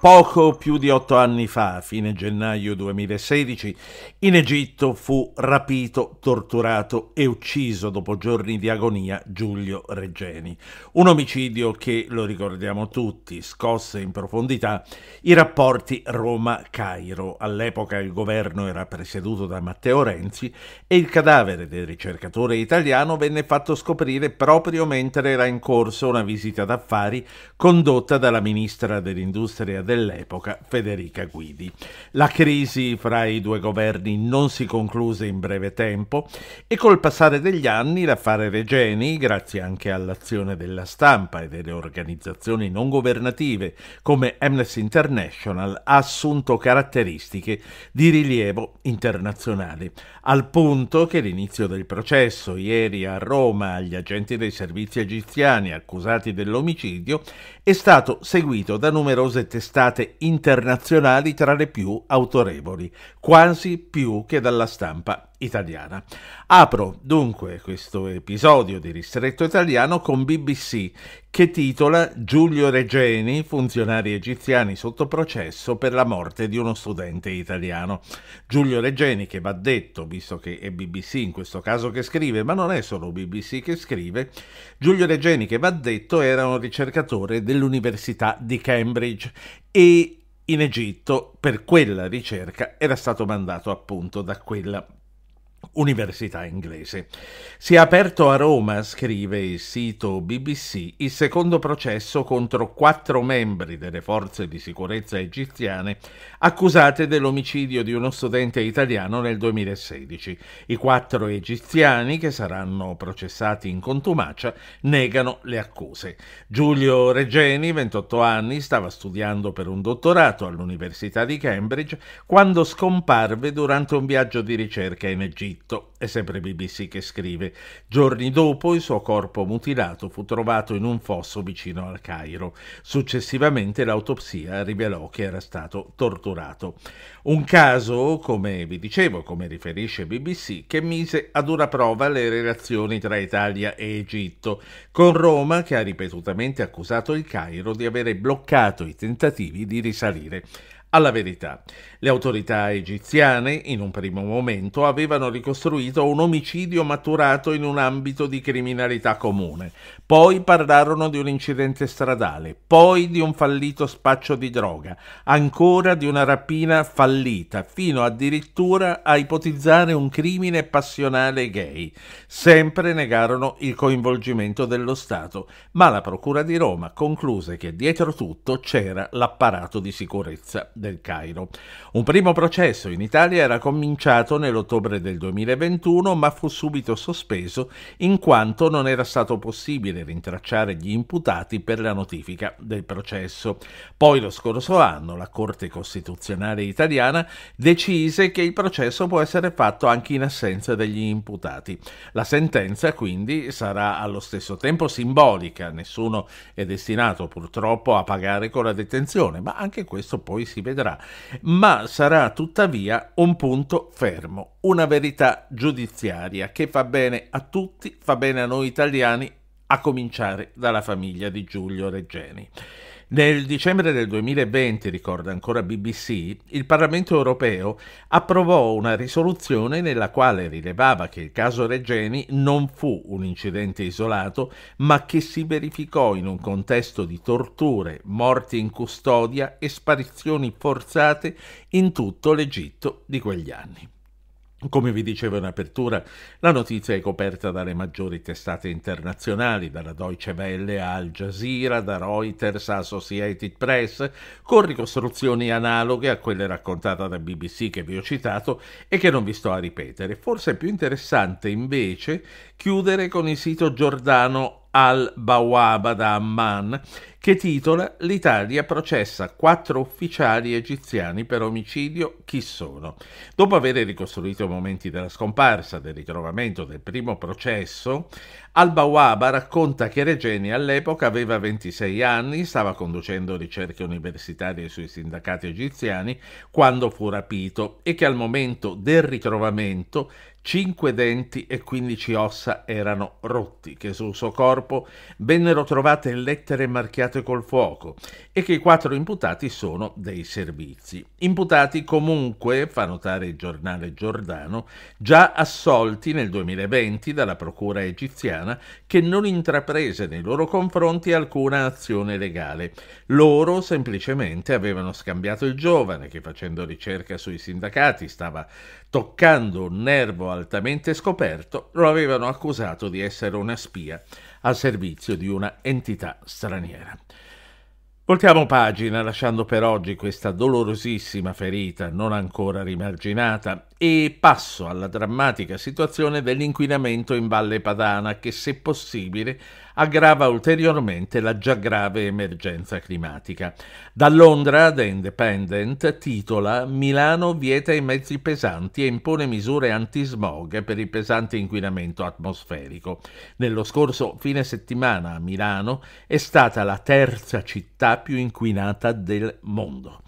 Poco più di otto anni fa, fine gennaio 2016, in Egitto fu rapito, torturato e ucciso dopo giorni di agonia Giulio Reggeni. Un omicidio che, lo ricordiamo tutti, scosse in profondità i rapporti Roma-Cairo. All'epoca il governo era presieduto da Matteo Renzi e il cadavere del ricercatore italiano venne fatto scoprire proprio mentre era in corso una visita d'affari condotta dalla ministra dell'Industria dell'epoca, Federica Guidi. La crisi fra i due governi non si concluse in breve tempo e col passare degli anni l'affare Regeni, grazie anche all'azione della stampa e delle organizzazioni non governative come Amnesty International, ha assunto caratteristiche di rilievo internazionale, al punto che l'inizio del processo ieri a Roma agli agenti dei servizi egiziani accusati dell'omicidio è stato seguito da numerose testate testate internazionali tra le più autorevoli, quasi più che dalla stampa italiana. Apro dunque questo episodio di Ristretto Italiano con BBC che titola Giulio Regeni, funzionari egiziani sotto processo per la morte di uno studente italiano. Giulio Regeni che va detto, visto che è BBC in questo caso che scrive, ma non è solo BBC che scrive, Giulio Regeni che va detto era un ricercatore dell'Università di Cambridge e in Egitto per quella ricerca era stato mandato appunto da quella Università inglese. Si è aperto a Roma, scrive il sito BBC, il secondo processo contro quattro membri delle forze di sicurezza egiziane accusate dell'omicidio di uno studente italiano nel 2016. I quattro egiziani, che saranno processati in contumacia, negano le accuse. Giulio Regeni, 28 anni, stava studiando per un dottorato all'Università di Cambridge quando scomparve durante un viaggio di ricerca in Egitto. Egitto, è sempre BBC che scrive. Giorni dopo il suo corpo mutilato fu trovato in un fosso vicino al Cairo. Successivamente l'autopsia rivelò che era stato torturato. Un caso, come vi dicevo, come riferisce BBC, che mise a dura prova le relazioni tra Italia e Egitto, con Roma che ha ripetutamente accusato il Cairo di avere bloccato i tentativi di risalire alla verità. Le autorità egiziane, in un primo momento, avevano ricostruito un omicidio maturato in un ambito di criminalità comune, poi parlarono di un incidente stradale, poi di un fallito spaccio di droga, ancora di una rapina fallita, fino addirittura a ipotizzare un crimine passionale gay. Sempre negarono il coinvolgimento dello Stato, ma la Procura di Roma concluse che dietro tutto c'era l'apparato di sicurezza del Cairo. Un primo processo in Italia era cominciato nell'ottobre del 2021 ma fu subito sospeso in quanto non era stato possibile rintracciare gli imputati per la notifica del processo. Poi lo scorso anno la Corte Costituzionale italiana decise che il processo può essere fatto anche in assenza degli imputati. La sentenza quindi sarà allo stesso tempo simbolica, nessuno è destinato purtroppo a pagare con la detenzione, ma anche questo poi si vedrà vedrà, ma sarà tuttavia un punto fermo, una verità giudiziaria che fa bene a tutti, fa bene a noi italiani, a cominciare dalla famiglia di Giulio Reggeni. Nel dicembre del 2020, ricorda ancora BBC, il Parlamento europeo approvò una risoluzione nella quale rilevava che il caso Regeni non fu un incidente isolato, ma che si verificò in un contesto di torture, morti in custodia e sparizioni forzate in tutto l'Egitto di quegli anni. Come vi dicevo in apertura, la notizia è coperta dalle maggiori testate internazionali, dalla Deutsche Welle a Al Jazeera, da Reuters a Associated Press, con ricostruzioni analoghe a quelle raccontate da BBC che vi ho citato e che non vi sto a ripetere. Forse è più interessante invece chiudere con il sito giordano al-Bawaba da Amman che titola L'Italia processa quattro ufficiali egiziani per omicidio, chi sono? Dopo aver ricostruito i momenti della scomparsa, del ritrovamento, del primo processo, al-Bawaba racconta che Regeni all'epoca aveva 26 anni, stava conducendo ricerche universitarie sui sindacati egiziani quando fu rapito e che al momento del ritrovamento 5 denti e 15 ossa erano rotti, che sul suo corpo vennero trovate lettere marchiate collegate col fuoco e che i quattro imputati sono dei servizi. Imputati comunque, fa notare il giornale Giordano, già assolti nel 2020 dalla Procura egiziana che non intraprese nei loro confronti alcuna azione legale. Loro semplicemente avevano scambiato il giovane che facendo ricerca sui sindacati stava toccando un nervo altamente scoperto, lo avevano accusato di essere una spia al servizio di una entità straniera. Voltiamo pagina, lasciando per oggi questa dolorosissima ferita non ancora rimarginata e passo alla drammatica situazione dell'inquinamento in Valle Padana che, se possibile, aggrava ulteriormente la già grave emergenza climatica. Da Londra, The Independent titola Milano vieta i mezzi pesanti e impone misure antismog per il pesante inquinamento atmosferico. Nello scorso fine settimana a Milano è stata la terza città più inquinata del mondo.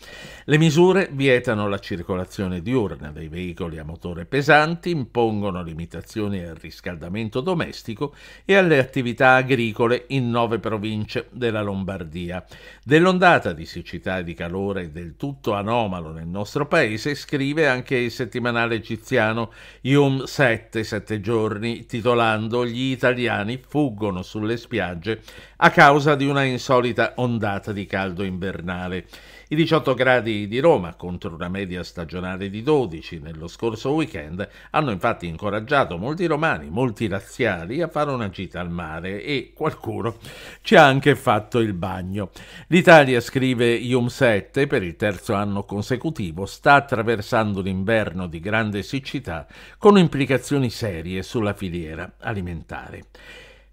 Le misure vietano la circolazione diurna dei veicoli a motore pesanti, impongono limitazioni al riscaldamento domestico e alle attività agricole agricole in nove province della Lombardia. Dell'ondata di siccità e di calore del tutto anomalo nel nostro paese scrive anche il settimanale egiziano Yom 7, 7 giorni, titolando Gli italiani fuggono sulle spiagge a causa di una insolita ondata di caldo invernale. I 18 gradi di Roma, contro una media stagionale di 12 nello scorso weekend, hanno infatti incoraggiato molti romani, molti razziali a fare una gita al mare e qualcuno ci ha anche fatto il bagno. L'Italia, scrive Ium 7, per il terzo anno consecutivo sta attraversando un inverno di grande siccità con implicazioni serie sulla filiera alimentare.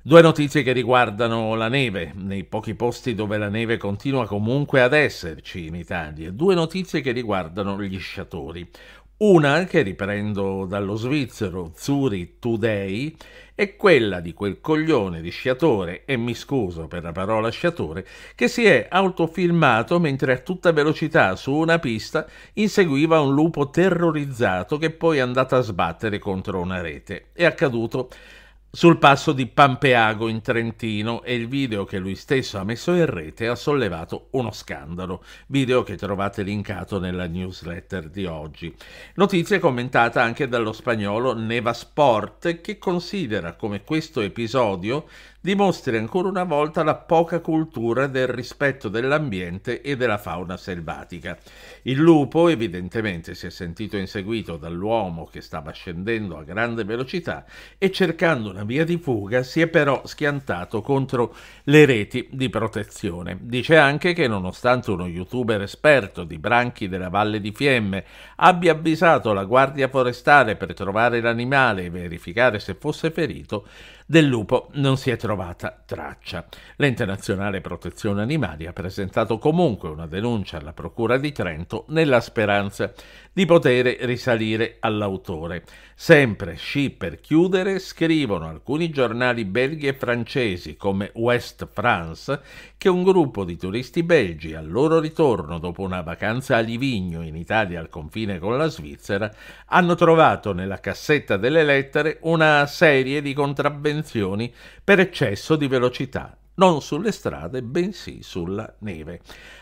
Due notizie che riguardano la neve, nei pochi posti dove la neve continua comunque ad esserci in Italia. Due notizie che riguardano gli sciatori. Una, che riprendo dallo svizzero Zuri Today, è quella di quel coglione di sciatore, e mi scuso per la parola sciatore, che si è autofilmato mentre a tutta velocità su una pista inseguiva un lupo terrorizzato che poi è andato a sbattere contro una rete. È accaduto sul passo di Pampeago in Trentino e il video che lui stesso ha messo in rete ha sollevato uno scandalo, video che trovate linkato nella newsletter di oggi. Notizia commentata anche dallo spagnolo Neva Sport che considera come questo episodio dimostri ancora una volta la poca cultura del rispetto dell'ambiente e della fauna selvatica. Il lupo evidentemente si è sentito inseguito dall'uomo che stava scendendo a grande velocità e cercando una via di fuga si è però schiantato contro le reti di protezione. Dice anche che nonostante uno youtuber esperto di branchi della Valle di Fiemme abbia avvisato la guardia forestale per trovare l'animale e verificare se fosse ferito, del lupo non si è trovata traccia. L'Internazionale Protezione Animali ha presentato comunque una denuncia alla Procura di Trento nella speranza di poter risalire all'autore. Sempre sci per chiudere scrivono alcuni giornali belghi e francesi come West France che un gruppo di turisti belgi al loro ritorno dopo una vacanza a Livigno in Italia al confine con la Svizzera hanno trovato nella cassetta delle lettere una serie di contravvenzioni per eccesso di velocità non sulle strade, bensì sulla neve.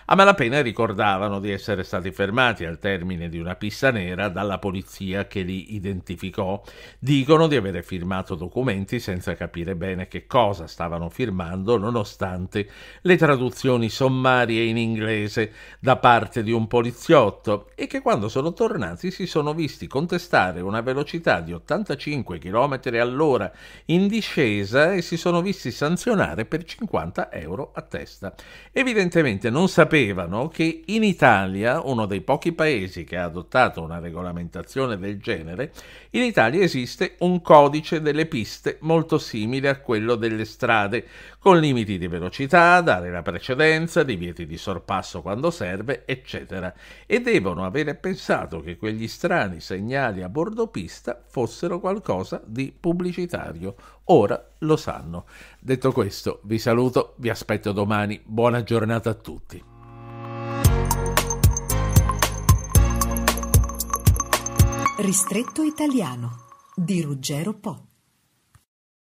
A malapena ricordavano di essere stati fermati al termine di una pista nera dalla polizia che li identificò. Dicono di avere firmato documenti senza capire bene che cosa stavano firmando, nonostante le traduzioni sommarie in inglese da parte di un poliziotto e che quando sono tornati si sono visti contestare una velocità di 85 km all'ora in discesa e si sono visti sanzionare per 50 50 euro a testa. Evidentemente non sapevano che in Italia, uno dei pochi paesi che ha adottato una regolamentazione del genere, in Italia esiste un codice delle piste molto simile a quello delle strade, con limiti di velocità, dare la precedenza, divieti di sorpasso quando serve, eccetera. E devono avere pensato che quegli strani segnali a bordo pista fossero qualcosa di pubblicitario. Ora lo sanno. Detto questo, vi saluto saluto, vi aspetto domani, buona giornata a tutti. Ristretto italiano di Ruggero Po.